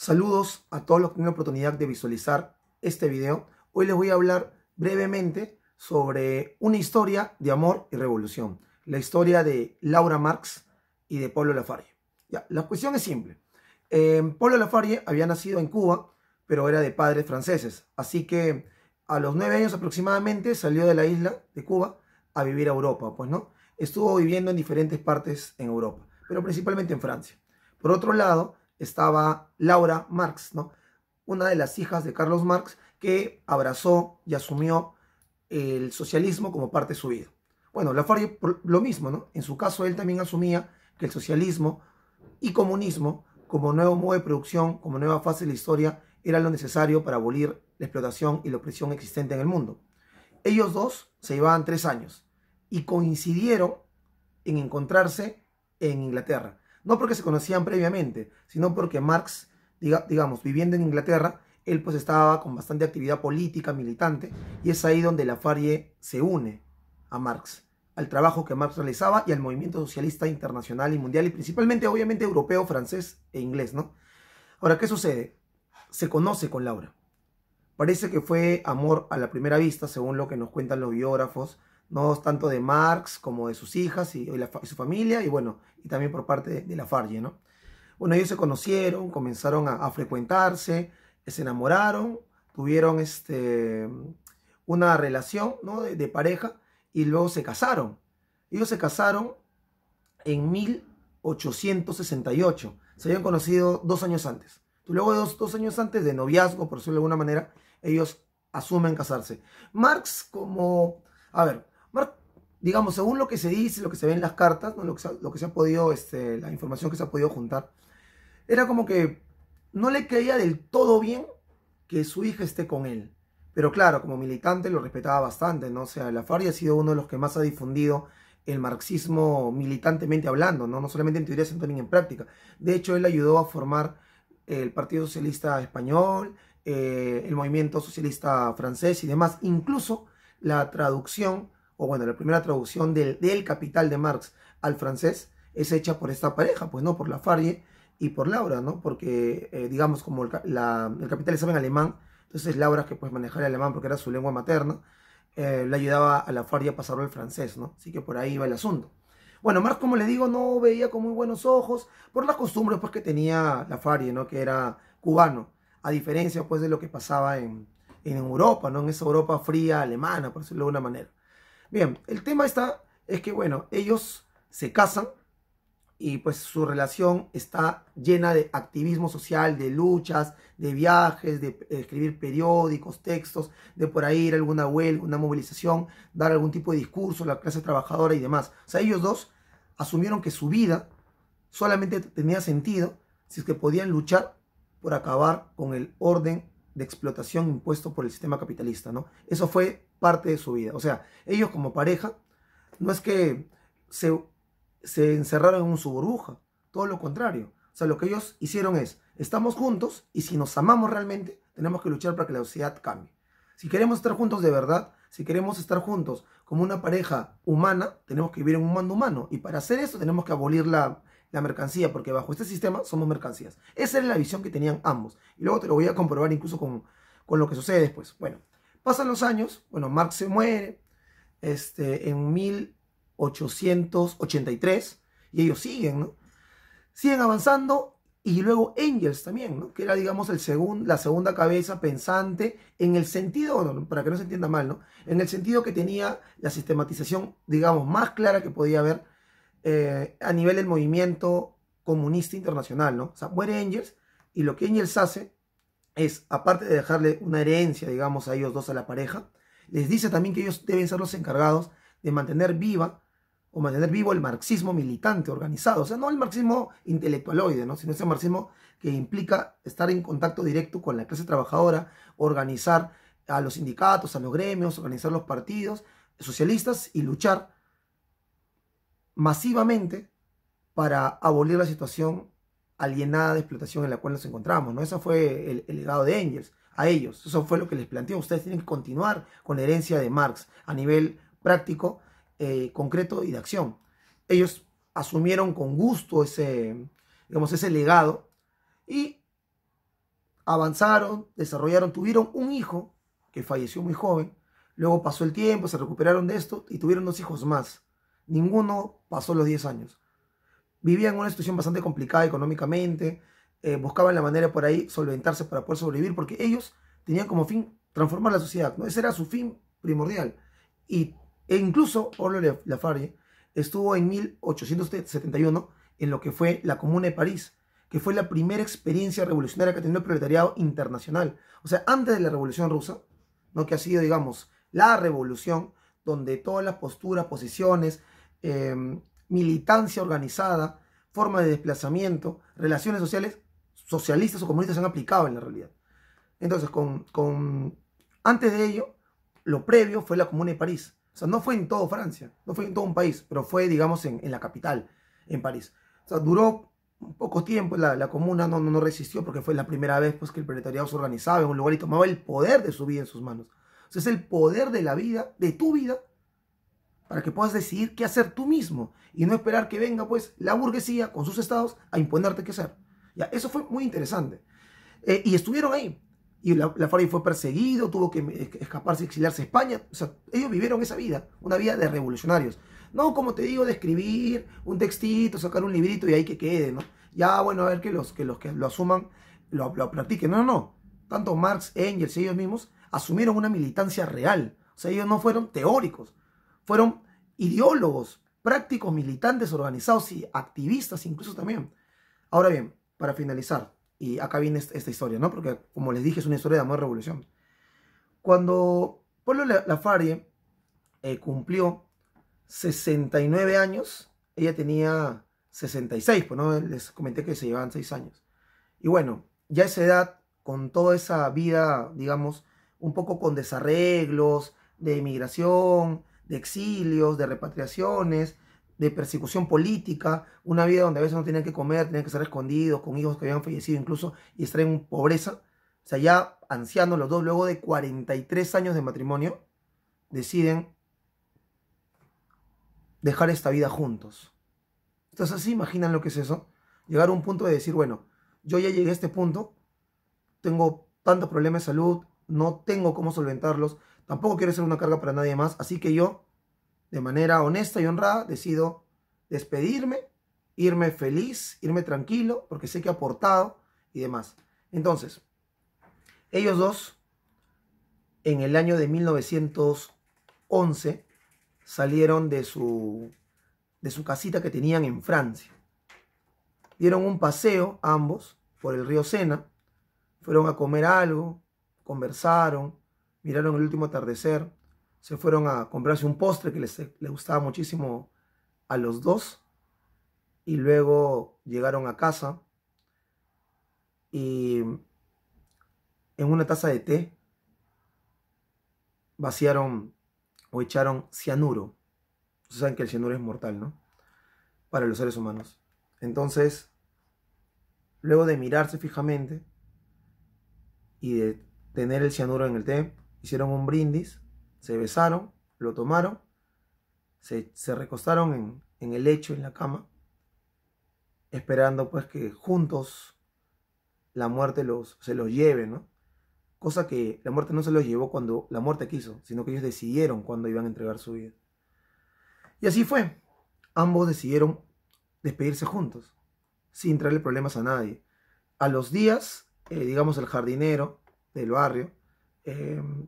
Saludos a todos los que tienen la oportunidad de visualizar este video. Hoy les voy a hablar brevemente sobre una historia de amor y revolución. La historia de Laura Marx y de Pablo Lafarge. la cuestión es simple. Eh, Pablo Lafarge había nacido en Cuba, pero era de padres franceses. Así que a los nueve años aproximadamente salió de la isla de Cuba a vivir a Europa. Pues no, estuvo viviendo en diferentes partes en Europa, pero principalmente en Francia. Por otro lado, estaba Laura Marx, ¿no? una de las hijas de Carlos Marx, que abrazó y asumió el socialismo como parte de su vida. Bueno, Lafarge lo mismo, En su caso, él también asumía que el socialismo y comunismo, como nuevo modo de producción, como nueva fase de la historia, era lo necesario para abolir la explotación y la opresión existente en el mundo. Ellos dos se llevaban tres años y coincidieron en encontrarse en Inglaterra. No porque se conocían previamente, sino porque Marx, digamos, viviendo en Inglaterra, él pues estaba con bastante actividad política, militante, y es ahí donde la Farie se une a Marx, al trabajo que Marx realizaba y al movimiento socialista internacional y mundial, y principalmente obviamente europeo, francés e inglés, ¿no? Ahora, ¿qué sucede? Se conoce con Laura. Parece que fue amor a la primera vista, según lo que nos cuentan los biógrafos, no tanto de Marx como de sus hijas y, su familia, y bueno, y también por parte de, la Farge ¿no? Bueno, ellos se conocieron, comenzaron a, frecuentarse, se enamoraron, tuvieron este, una relación ¿no? de, pareja y luego se casaron. Ellos se casaron en 1868. Se habían conocido dos años antes. Luego de dos, dos años antes de noviazgo, por decirlo de alguna manera, ellos asumen casarse. Marx como... A ver, digamos, según lo que se dice, lo que se ve en las cartas, lo, que se, ha podido, este, la información que se ha podido juntar, era como que no le creía del todo bien que su hija esté con él. Pero claro, como militante lo respetaba bastante, ¿no? O sea, FARC ha sido uno de los que más ha difundido el marxismo militantemente hablando, ¿no? No solamente en teoría, sino también en práctica. De hecho, él ayudó a formar el Partido Socialista Español, eh, el Movimiento Socialista Francés y demás. Incluso la traducción o bueno, la primera traducción del, Capital de Marx al francés es hecha por esta pareja, pues no, por la farie y por Laura, ¿no? Porque, eh, digamos, como el, el Capital estaba en alemán, entonces Laura, que pues manejaba el alemán porque era su lengua materna, eh, le ayudaba a la Farie a pasarlo al francés, ¿no? Así que por ahí va el asunto. Bueno, Marx, como le digo, no veía con muy buenos ojos por las costumbres pues, que tenía la Farie, ¿no? Que era cubano, a diferencia pues de lo que pasaba en Europa, ¿no? En esa Europa fría alemana, por decirlo de alguna manera. Bien, el tema está, es que bueno, ellos se casan y pues su relación está llena de activismo social, de luchas, de viajes, de escribir periódicos, textos, de por ahí ir a alguna huelga, una movilización, dar algún tipo de discurso la clase trabajadora y demás. O sea, ellos dos asumieron que su vida solamente tenía sentido si es que podían luchar por acabar con el orden de explotación impuesto por el sistema capitalista, ¿no? Eso fue parte de su vida. O sea, ellos como pareja, no es que se, se encerraron en su burbuja, todo lo contrario. O sea, lo que ellos hicieron es, estamos juntos y si nos amamos realmente, tenemos que luchar para que la sociedad cambie. Si queremos estar juntos de verdad, si queremos estar juntos como una pareja humana, tenemos que vivir en un mundo humano. Y para hacer eso tenemos que abolir la, la mercancía, porque bajo este sistema somos mercancías. Esa era la visión que tenían ambos. Y luego te lo voy a comprobar incluso con, con lo que sucede después. Bueno, pasan los años, bueno, Marx se muere este, en 1883 y ellos siguen, ¿no? Siguen avanzando y luego Engels también, ¿no? que era, digamos, el la segunda cabeza pensante en el sentido, para que no se entienda mal, ¿no? en el sentido que tenía la sistematización, digamos, más clara que podía haber eh, a nivel del movimiento comunista internacional, ¿no? O sea, muere Engels y lo que Engels hace es, aparte de dejarle una herencia, digamos, a ellos dos, a la pareja, les dice también que ellos deben ser los encargados de mantener viva o mantener vivo el marxismo militante organizado, o sea, no el marxismo intelectualoide, ¿no? sino ese marxismo que implica estar en contacto directo con la clase trabajadora, organizar a los sindicatos, a los gremios, organizar los partidos socialistas y luchar masivamente para abolir la situación alienada de explotación en la cual nos encontramos. ¿no? Ese fue el, legado de Engels a ellos. Eso fue lo que les planteó. Ustedes tienen que continuar con la herencia de Marx a nivel práctico, eh, concreto y de acción. Ellos asumieron con gusto ese, digamos, ese legado y avanzaron, desarrollaron, tuvieron un hijo que falleció muy joven, luego pasó el tiempo, se recuperaron de esto y tuvieron dos hijos más. Ninguno pasó los 10 años. Vivían en una situación bastante complicada económicamente, eh, buscaban la manera por ahí solventarse para poder sobrevivir, porque ellos tenían como fin transformar la sociedad, ¿no? Ese era su fin primordial. Y, e incluso Orlo Lafarge estuvo en 1871 en lo que fue la Comuna de París, que fue la primera experiencia revolucionaria que tenido el proletariado internacional. O sea, antes de la Revolución Rusa, lo que ha sido, digamos, la revolución donde todas las posturas, posiciones, Em, militancia organizada, forma de desplazamiento, relaciones sociales socialistas o comunistas se han aplicado en la realidad. Entonces, con, antes de ello, lo previo fue la Comuna de París. O sea, no fue en todo Francia, no fue en todo un país, pero fue, digamos, en, la capital, en París. O sea, duró un poco tiempo, la, Comuna no, no, resistió porque fue la primera vez pues, que el proletariado se organizaba en un lugar y tomaba el poder de su vida en sus manos. O sea, es el poder de la vida, de tu vida, para que puedas decidir qué hacer tú mismo y no esperar que venga pues la burguesía con sus estados a imponerte qué hacer. Ya, eso fue muy interesante. Eh, y estuvieron ahí. Y la, la fue perseguido, tuvo que escaparse, exiliarse a España. O sea, ellos vivieron esa vida, una vida de revolucionarios. No, como te digo, de escribir un textito, sacar un librito y ahí que quede, ¿no? Ya, bueno, a ver que los que, los que lo asuman, lo, lo practiquen. No, no, no. Tanto Marx, Engels y ellos mismos asumieron una militancia real. O sea, ellos no fueron teóricos, fueron ideólogos, prácticos, militantes, organizados y activistas incluso también. Ahora bien, para finalizar, y acá viene esta historia, ¿no? Porque como les dije, es una historia de amor y revolución. Cuando Pablo Lafargue eh, cumplió 69 años, ella tenía 66, pues no les comenté que se llevaban 6 años. Y bueno, ya a esa edad, con toda esa vida, digamos, un poco con desarreglos, de inmigración, de exilios, de repatriaciones, de persecución política, una vida donde a veces no tenían que comer, tenían que estar escondidos, con hijos que habían fallecido incluso y estar en pobreza. O sea, ya ancianos los dos, luego de 43 años de matrimonio, deciden dejar esta vida juntos. Entonces, ¿así imaginan lo que es eso? Llegar a un punto de decir, bueno, yo ya llegué a este punto, tengo tantos problemas de salud, no tengo cómo solventarlos, Tampoco quiero ser una carga para nadie más. Así que yo, de manera honesta y honrada, decido despedirme, irme feliz, irme tranquilo, porque sé que he aportado y demás. Entonces, ellos dos, en el año de 1911, salieron de su, de su casita que tenían en Francia. Dieron un paseo ambos por el río Sena, fueron a comer algo, conversaron, miraron el último atardecer, se fueron a comprarse un postre que les, gustaba muchísimo a los dos y luego llegaron a casa y en una taza de té vaciaron o echaron cianuro. Ustedes saben que el cianuro es mortal, ¿no? Para los seres humanos. Entonces, luego de mirarse fijamente y de tener el cianuro en el té, hicieron un brindis, se besaron, lo tomaron, se, recostaron en, el lecho, en la cama, esperando pues que juntos la muerte los, se los lleve, ¿no? Cosa que la muerte no se los llevó cuando la muerte quiso, sino que ellos decidieron cuando iban a entregar su vida. Y así fue. Ambos decidieron despedirse juntos, sin traerle problemas a nadie. A los días, eh, digamos, el jardinero del barrio Em,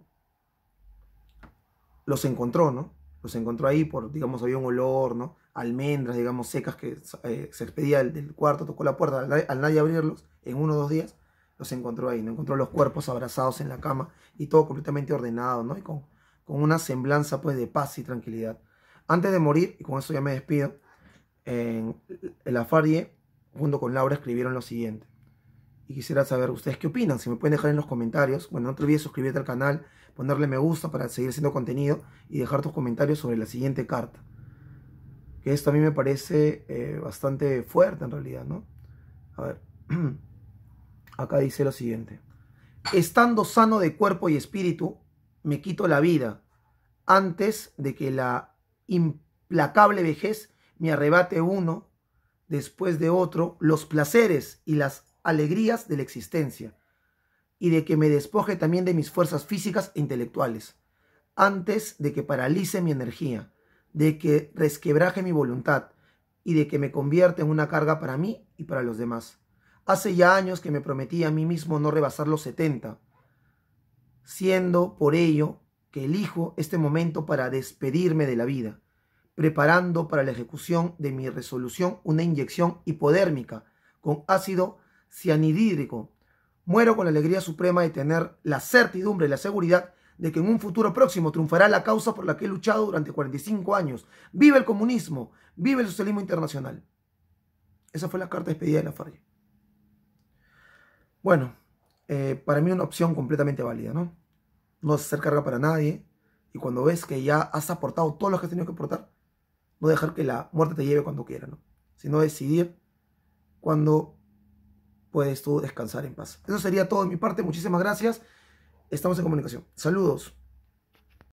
los encontró, ¿no? Los encontró ahí por, digamos, había un olor, ¿no? Almendras, digamos, secas que eh, se expedía del, cuarto, tocó la puerta, al, nadie abrirlos, en uno o dos días, los encontró ahí, ¿no? Encontró los cuerpos abrazados en la cama y todo completamente ordenado, ¿no? Y con, con una semblanza, pues, de paz y tranquilidad. Antes de morir, y con eso ya me despido, en, afarie, junto con Laura, escribieron lo siguiente y quisiera saber ustedes qué opinan. Si me pueden dejar en los comentarios. Bueno, no te olvides suscribirte al canal, ponerle me gusta para seguir haciendo contenido y dejar tus comentarios sobre la siguiente carta. Que esto a mí me parece eh, bastante fuerte en realidad, ¿no? A ver. Acá dice lo siguiente. Estando sano de cuerpo y espíritu, me quito la vida antes de que la implacable vejez me arrebate uno después de otro los placeres y las alegrías de la existencia y de que me despoje también de mis fuerzas físicas e intelectuales, antes de que paralice mi energía, de que resquebraje mi voluntad y de que me convierta en una carga para mí y para los demás. Hace ya años que me prometí a mí mismo no rebasar los 70, siendo por ello que elijo este momento para despedirme de la vida, preparando para la ejecución de mi resolución una inyección hipodérmica con ácido cianidídrico. Muero con la alegría suprema de tener la certidumbre y la seguridad de que en un futuro próximo triunfará la causa por la que he luchado durante 45 años. ¡Viva el comunismo! ¡Viva el socialismo internacional! Esa fue la carta de despedida de la FARC Bueno, eh, para mí una opción completamente válida, ¿no? No hacer carga para nadie. Y cuando ves que ya has aportado todo lo que has tenido que aportar, no dejar que la muerte te lleve cuando quiera, ¿no? Sino decidir cuando puedes tú descansar en paz. Eso sería todo de mi parte. Muchísimas gracias. Estamos en comunicación. Saludos.